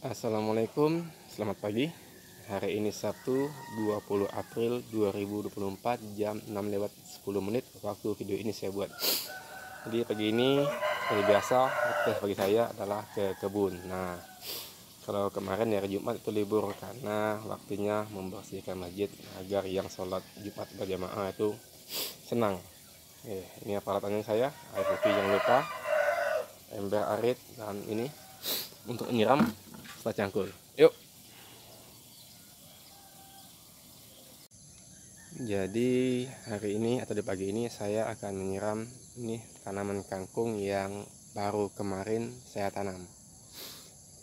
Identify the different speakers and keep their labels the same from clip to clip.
Speaker 1: Assalamualaikum, selamat pagi. Hari ini Sabtu, 20 April 2024 jam 6 lewat 10 menit waktu video ini saya buat. Jadi pagi ini seperti biasa aktivitas pagi saya adalah ke kebun. Nah, kalau kemarin hari Jumat itu libur karena waktunya membersihkan masjid agar yang sholat Jumat berjamaah itu senang. Eh, ini peralatannya saya, air putih yang lupa, ember arit dan ini untuk nyiram setelah Cangkul. Yuk. Jadi hari ini atau di pagi ini saya akan menyiram ini tanaman kangkung yang baru kemarin saya tanam.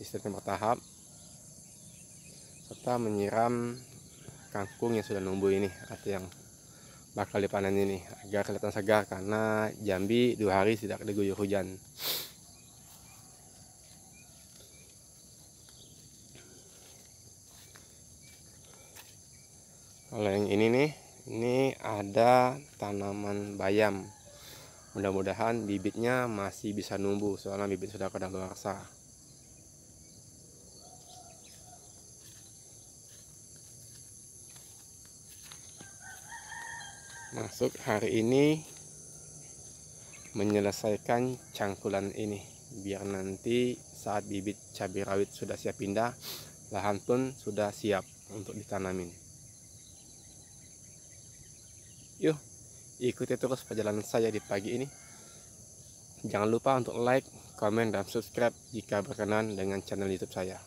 Speaker 1: Istirahat bertahap serta menyiram kangkung yang sudah numbuh ini atau yang bakal dipanen ini agar kelihatan segar karena Jambi dua hari tidak diguyur hujan. kalau yang ini nih ini ada tanaman bayam mudah-mudahan bibitnya masih bisa numbuh soalnya bibit sudah luarsa. masuk hari ini menyelesaikan cangkulan ini biar nanti saat bibit cabai rawit sudah siap pindah lahan pun sudah siap untuk ditanamin Yuk, ikuti terus perjalanan saya di pagi ini. Jangan lupa untuk like, komen, dan subscribe jika berkenan dengan channel YouTube saya.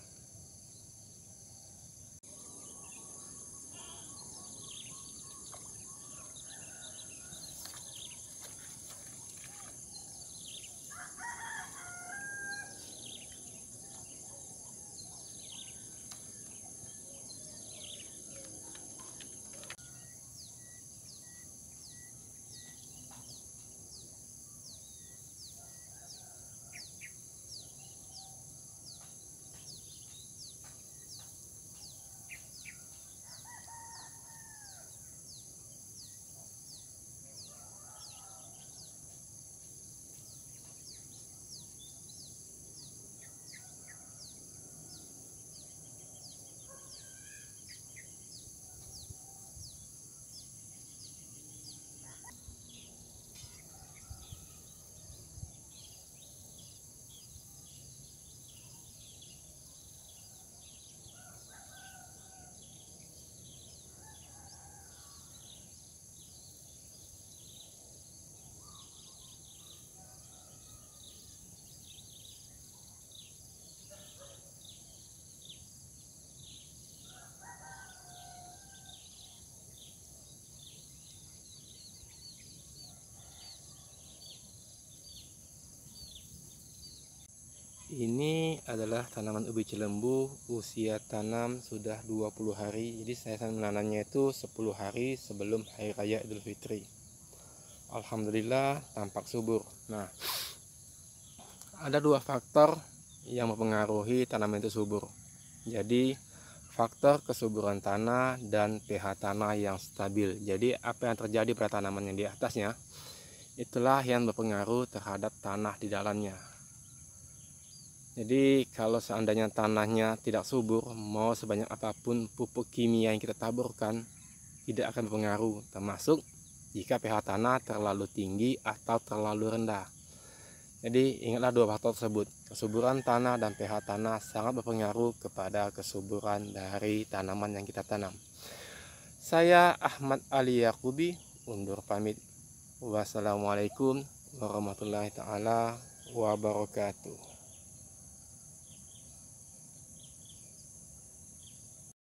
Speaker 1: ini adalah tanaman ubi cilembu usia tanam sudah 20 hari jadi saya menanamnya itu 10 hari sebelum hari raya idul fitri Alhamdulillah tampak subur nah ada dua faktor yang mempengaruhi tanaman itu subur jadi faktor kesuburan tanah dan pH tanah yang stabil jadi apa yang terjadi pada tanaman yang di atasnya itulah yang berpengaruh terhadap tanah di dalamnya jadi kalau seandainya tanahnya tidak subur, mau sebanyak apapun pupuk kimia yang kita taburkan, tidak akan berpengaruh, termasuk jika pH tanah terlalu tinggi atau terlalu rendah. Jadi ingatlah dua faktor tersebut, kesuburan tanah dan pH tanah sangat berpengaruh kepada kesuburan dari tanaman yang kita tanam. Saya Ahmad Ali Yakubi, undur pamit. Wassalamualaikum warahmatullahi taala wabarakatuh.